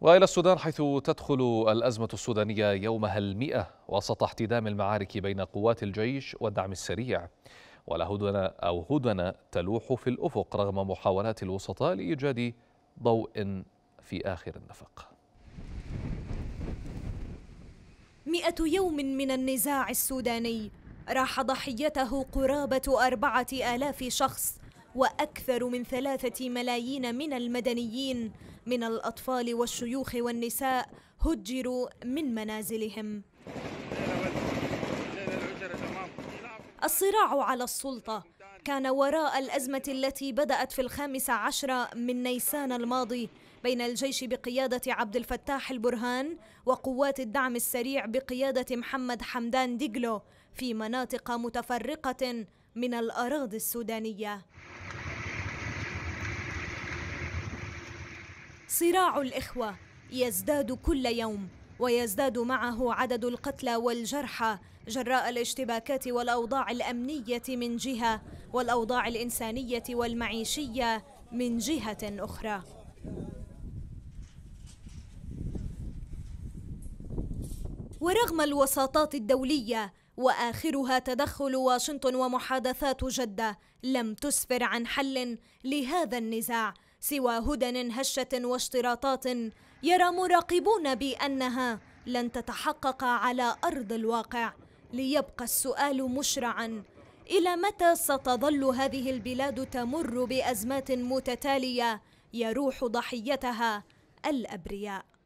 وإلى السودان حيث تدخل الأزمة السودانية يومها المئة وسط احتدام المعارك بين قوات الجيش والدعم السريع ولا هدن أو هدنة تلوح في الأفق رغم محاولات الوسطاء لإيجاد ضوء في آخر النفق مئة يوم من النزاع السوداني راح ضحيته قرابة أربعة آلاف شخص وأكثر من ثلاثة ملايين من المدنيين من الأطفال والشيوخ والنساء هجروا من منازلهم الصراع على السلطة كان وراء الأزمة التي بدأت في الخامس عشر من نيسان الماضي بين الجيش بقيادة عبد الفتاح البرهان وقوات الدعم السريع بقيادة محمد حمدان ديجلو في مناطق متفرقة من الأراضي السودانية صراع الاخوه يزداد كل يوم ويزداد معه عدد القتلى والجرحى جراء الاشتباكات والاوضاع الامنيه من جهه والاوضاع الانسانيه والمعيشيه من جهه اخرى ورغم الوساطات الدوليه واخرها تدخل واشنطن ومحادثات جده لم تسفر عن حل لهذا النزاع سوى هدن هشه واشتراطات يرى مراقبون بانها لن تتحقق على ارض الواقع ليبقى السؤال مشرعا الى متى ستظل هذه البلاد تمر بازمات متتاليه يروح ضحيتها الابرياء